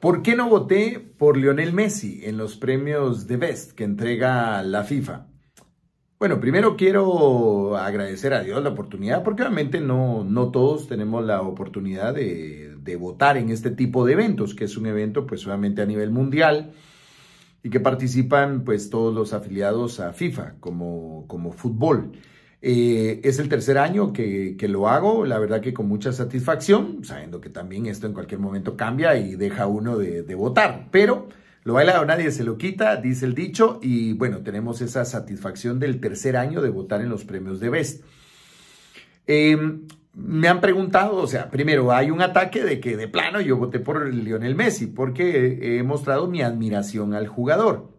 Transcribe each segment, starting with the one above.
¿Por qué no voté por Lionel Messi en los premios de Best que entrega la FIFA? Bueno, primero quiero agradecer a Dios la oportunidad, porque obviamente no, todos tenemos la oportunidad de, votar en este tipo de eventos, que es un evento pues obviamente a nivel mundial y que participan pues todos los afiliados a FIFA como, como fútbol. Eh, es el tercer año que, lo hago, la verdad que con mucha satisfacción, sabiendo que también esto en cualquier momento cambia y deja uno de, votar, pero lo bailado nadie se lo quita, dice el dicho, y bueno, tenemos esa satisfacción del tercer año de votar en los premios de Best. Em, me han preguntado, o sea, primero, hay un ataque de que de plano yo voté por Lionel Messi porque he mostrado mi admiración al jugador.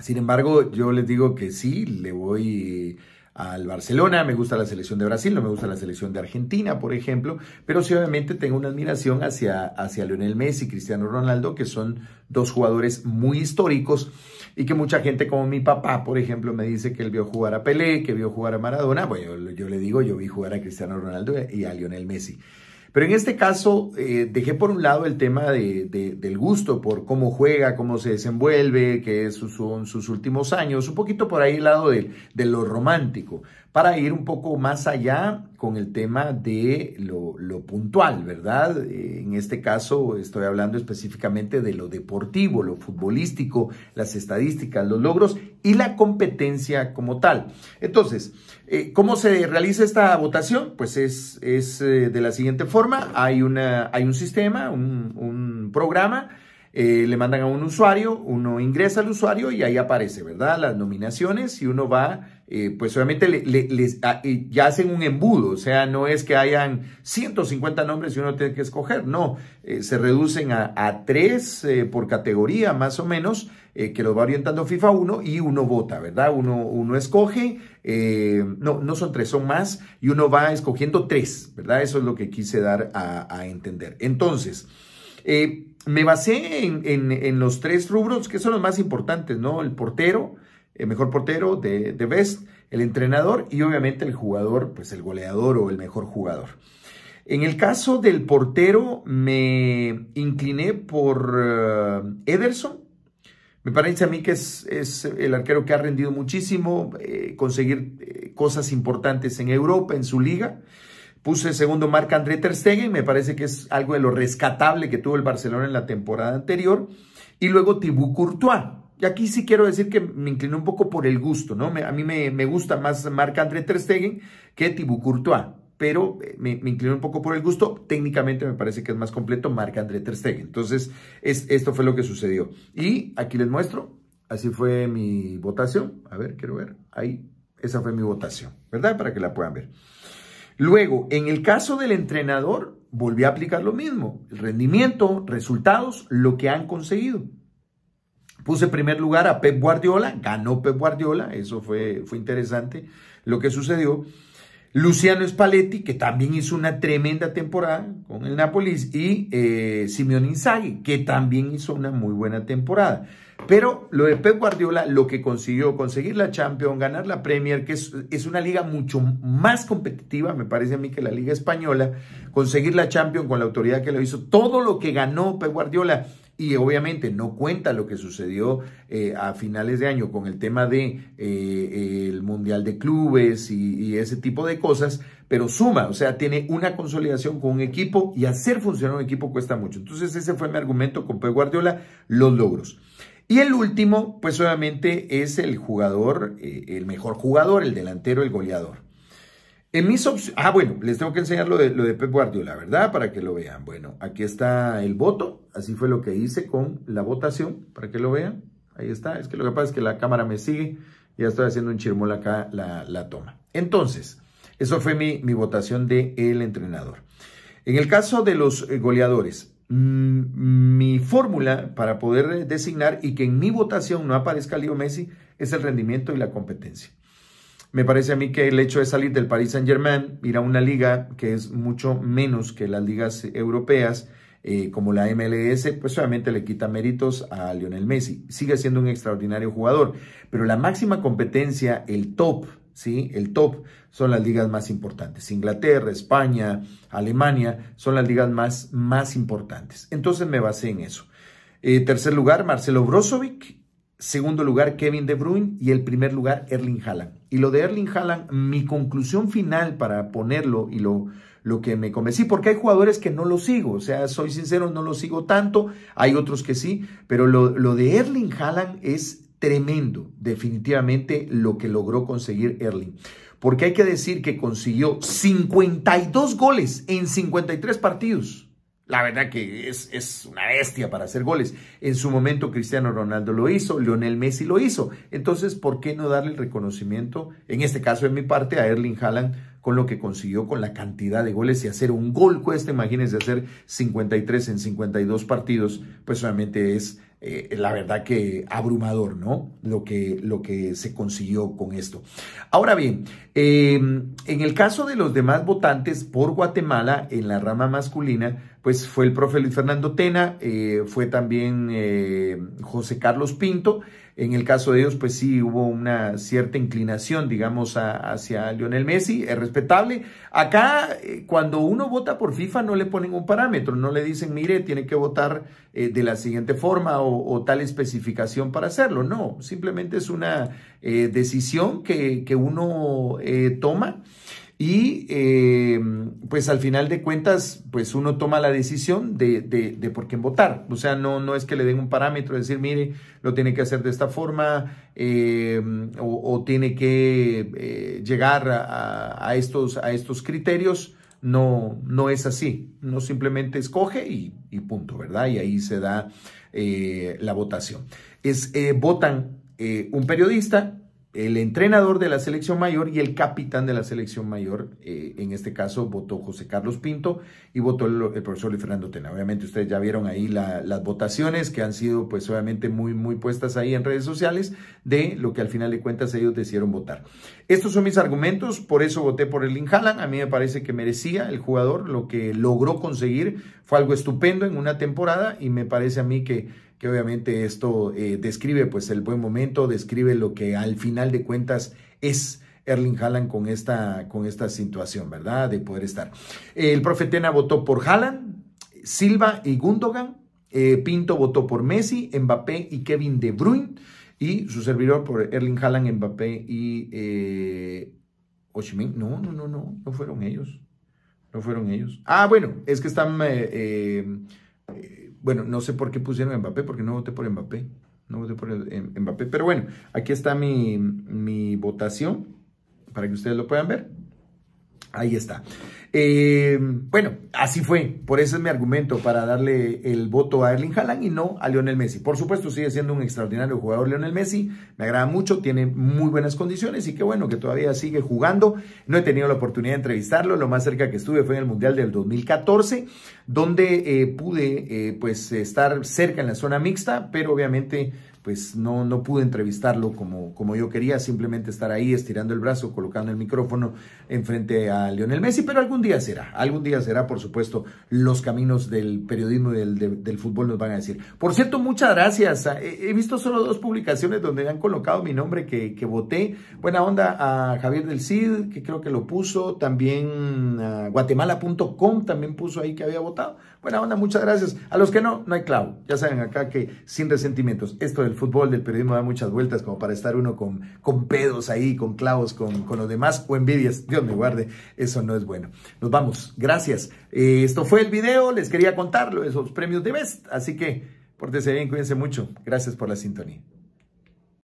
Sin embargo, yo les digo que sí, le voy al Barcelona, me gusta la selección de Brasil, no me gusta la selección de Argentina, por ejemplo, pero sí obviamente tengo una admiración hacia, hacia Lionel Messi y Cristiano Ronaldo, que son dos jugadores muy históricos y que mucha gente como mi papá, por ejemplo, me dice que él vio jugar a Pelé, que vio jugar a Maradona, bueno, yo, yo le digo, yo vi jugar a Cristiano Ronaldo y a Lionel Messi. Pero en este caso, eh, dejé por un lado el tema de, del gusto por cómo juega, cómo se desenvuelve, que son sus últimos años, un poquito por ahí el lado de lo romántico para ir un poco más allá con el tema de lo, puntual, ¿verdad? Eh, en este caso estoy hablando específicamente de lo deportivo, lo futbolístico, las estadísticas, los logros y la competencia como tal. Entonces, eh, ¿cómo se realiza esta votación? Pues es, eh, de la siguiente forma, hay, un sistema, un programa eh, le mandan a un usuario, uno ingresa al usuario y ahí aparece, ¿verdad? Las nominaciones y uno va, eh, pues obviamente ah, ya hacen un embudo, o sea, no es que hayan 150 nombres y uno tiene que escoger, no, eh, se reducen a, tres por categoría más o menos, que los va orientando FIFA 1 y uno vota, ¿verdad? Uno, uno escoge, no, no son tres, son más, y uno va escogiendo tres, ¿verdad? Eso es lo que quise dar a, entender. Entonces, eh, me basé en, los tres rubros que son los más importantes, ¿no? El portero, el mejor portero de, de, best, el entrenador y obviamente el jugador, pues el goleador o el mejor jugador. En el caso del portero, me incliné por eh, Ederson. Me parece a mí que es, es, el arquero que ha rendido muchísimo, eh, conseguir eh, cosas importantes en Europa, en su liga. Puse segundo Marc André Ter me parece que es algo de lo rescatable que tuvo el Barcelona en la temporada anterior. Y luego Thibaut Courtois. Y aquí sí quiero decir que me incliné un poco por el gusto, ¿no? a mí me, gusta más Marc André Ter que Thibaut Courtois, pero eh, me, me incliné un poco por el gusto. Técnicamente me parece que es más completo Marc André Ter Entonces, es, esto fue lo que sucedió. Y aquí les muestro, así fue mi votación. A ver, quiero ver. Ahí, esa fue mi votación, ¿verdad? Para que la puedan ver. Luego, en el caso del entrenador, volví a aplicar lo mismo. El rendimiento, resultados, lo que han conseguido. Puse en primer lugar a Pep Guardiola, ganó Pep Guardiola, eso fue, interesante lo que sucedió. Luciano Spalletti, que también hizo una tremenda temporada con el Nápoles, y Simeón eh, Simeone Inzaghi, que también hizo una muy buena temporada. Pero lo de Pep Guardiola, lo que consiguió, conseguir la Champions, ganar la Premier, que es, una liga mucho más competitiva, me parece a mí, que la liga española, conseguir la Champions con la autoridad que lo hizo, todo lo que ganó Pep Guardiola, y obviamente no cuenta lo que sucedió eh, a finales de año con el tema de eh, Mundial de Clubes y, y ese tipo de cosas, pero suma, o sea, tiene una consolidación con un equipo y hacer funcionar un equipo cuesta mucho. Entonces ese fue mi argumento con Pep Guardiola, los logros. Y el último, pues obviamente es el jugador, eh, el mejor jugador, el delantero, el goleador. En mis ah, bueno, les tengo que enseñar lo de, lo de Pep Guardiola, ¿verdad? Para que lo vean. Bueno, aquí está el voto. Así fue lo que hice con la votación, para que lo vean. Ahí está. Es que lo que pasa es que la cámara me sigue. Ya estoy haciendo un chirmol acá la, toma. Entonces, eso fue mi, mi votación de el entrenador. En el caso de los eh, goleadores, Mm, mi fórmula para poder eh, designar y que en mi votación no aparezca Leo Messi es el rendimiento y la competencia. Me parece a mí que el hecho de salir del Paris Saint Germain, ir a una liga que es mucho menos que las ligas europeas, eh, como la MLS, pues obviamente le quita méritos a Lionel Messi. Sigue siendo un extraordinario jugador, pero la máxima competencia, el top, ¿sí? El top son las ligas más importantes. Inglaterra, España, Alemania son las ligas más, más importantes. Entonces me basé en eso. Eh, tercer lugar, Marcelo Brozovic. Segundo lugar, Kevin De Bruyne. Y el primer lugar, Erling Haaland. Y lo de Erling Haaland, mi conclusión final para ponerlo y lo, lo que me convencí, porque hay jugadores que no lo sigo, o sea, soy sincero, no lo sigo tanto, hay otros que sí, pero lo, lo de Erling Haaland es tremendo, definitivamente, lo que logró conseguir Erling. Porque hay que decir que consiguió 52 goles en 53 partidos. La verdad que es, es, una bestia para hacer goles. En su momento Cristiano Ronaldo lo hizo, Lionel Messi lo hizo. Entonces, ¿por qué no darle el reconocimiento, en este caso en mi parte, a Erling Haaland con lo que consiguió con la cantidad de goles y hacer un gol cuesta, imagínense hacer 53 en 52 partidos, pues obviamente es eh, la verdad que abrumador, ¿no? Lo que, lo que se consiguió con esto. Ahora bien, em, en el caso de los demás votantes por Guatemala, en la rama masculina, pues fue el profe Luis Fernando Tena, eh, fue también eh, José Carlos Pinto, en el caso de ellos, pues sí hubo una cierta inclinación, digamos, hacia Lionel Messi, es respetable. Acá, eh, cuando uno vota por FIFA, no le ponen un parámetro, no le dicen, mire, tiene que votar eh, de la siguiente forma o, tal especificación para hacerlo. No, simplemente es una eh, decisión que, que uno toma. Y eh, pues al final de cuentas, pues uno toma la decisión de, por quién votar. O sea, no, no es que le den un parámetro, decir, mire, lo tiene que hacer de esta forma eh, o, tiene que eh, llegar a, estos, a estos criterios. No, no es así. No simplemente escoge y, punto, ¿verdad? Y ahí se da la votación. Es, votan un periodista, el entrenador de la selección mayor y el capitán de la selección mayor, eh, en este caso votó José Carlos Pinto y votó el, profesor Luis Fernando Tena. Obviamente ustedes ya vieron ahí las votaciones que han sido pues obviamente muy, muy puestas ahí en redes sociales de lo que al final de cuentas ellos decidieron votar. Estos son mis argumentos, por eso voté por el Inhalan, a mí me parece que merecía el jugador, lo que logró conseguir fue algo estupendo en una temporada y me parece a mí que que obviamente esto eh, describe pues el buen momento, describe lo que al final de cuentas es Erling Haaland con esta, con esta situación, ¿verdad? De poder estar. El Profetena votó por Haaland, Silva y Gundogan, eh, Pinto votó por Messi, Mbappé y Kevin De Bruyne, y su servidor por Erling Haaland, Mbappé y eh, No, no, no, no, no fueron ellos. No fueron ellos. Ah, bueno, es que están... Eh, bueno, no sé por qué pusieron Mbappé, porque no voté por Mbappé. No voté por Mbappé. Pero bueno, aquí está mi, mi votación para que ustedes lo puedan ver. Ahí está. Eh, bueno, así fue. Por eso es mi argumento para darle el voto a Erling Haaland y no a Lionel Messi. Por supuesto, sigue siendo un extraordinario jugador Lionel Messi. Me agrada mucho, tiene muy buenas condiciones y qué bueno que todavía sigue jugando. No he tenido la oportunidad de entrevistarlo. Lo más cerca que estuve fue en el Mundial del 2014, donde eh, pude eh, pues estar cerca en la zona mixta, pero obviamente pues no, no pude entrevistarlo como, yo quería, simplemente estar ahí estirando el brazo, colocando el micrófono enfrente a Lionel Messi, pero algún día será, algún día será, por supuesto, los caminos del periodismo y del, fútbol nos van a decir. Por cierto, muchas gracias, ah, he, visto solo dos publicaciones donde han colocado mi nombre que, que voté, buena onda a Javier del Cid, que creo que lo puso, también guatemala.com también puso ahí que había votado. Buena onda, muchas gracias. A los que no, no hay clavo. Ya saben acá que sin resentimientos. Esto del fútbol, del periodismo da muchas vueltas como para estar uno con, con pedos ahí, con clavos, con, los demás o envidias. Dios me guarde, eso no es bueno. Nos vamos, gracias. Eh, esto fue el video, les quería contarlo, esos premios de Best. Así que pórtense bien, cuídense mucho. Gracias por la sintonía.